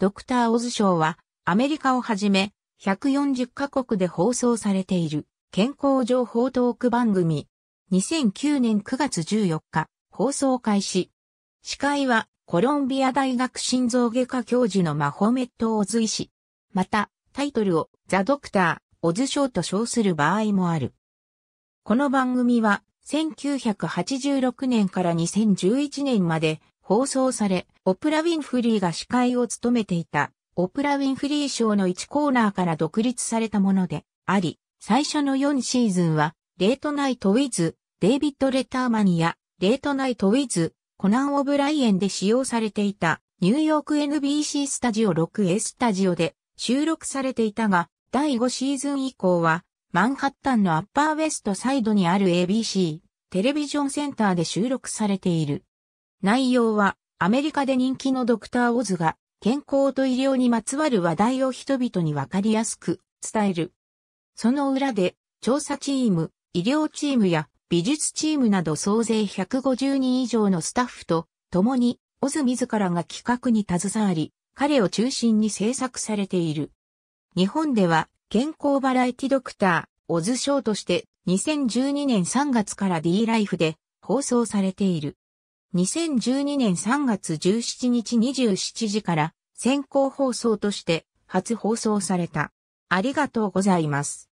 ドクター・オズショーは、アメリカをはじめ、140カ国で放送されている、健康情報トーク番組。2009年9月14日、放送開始。司会は、コロンビア大学心臓外科教授のマホメット・オズ医師。また、タイトルを、ザ・ドクター、オズショーと称する場合もある。この番組は、1986年から2011年まで、放送され、オプラ・ウィンフリーが司会を務めていた、オプラ・ウィンフリー賞の1コーナーから独立されたものであり、最初の4シーズンは、レートナイト・ウィズ、デイビッド・レターマニア、レートナイト・ウィズ、コナン・オブライエンで使用されていた、ニューヨーク NBC スタジオ 6A スタジオで収録されていたが、第5シーズン以降は、マンハッタンのアッパーウェストサイドにある ABC、テレビジョンセンターで収録されている。内容は、アメリカで人気のドクター・オズが、健康と医療にまつわる話題を人々にわかりやすく伝える。その裏で、調査チーム、医療チームや美術チームなど総勢150人以上のスタッフと共に、オズ自らが企画に携わり、彼を中心に制作されている。日本では、健康バラエティドクター、オズ賞として、2012年3月から D ライフで放送されている。2012年3月17日27時から先行放送として初放送された。ありがとうございます。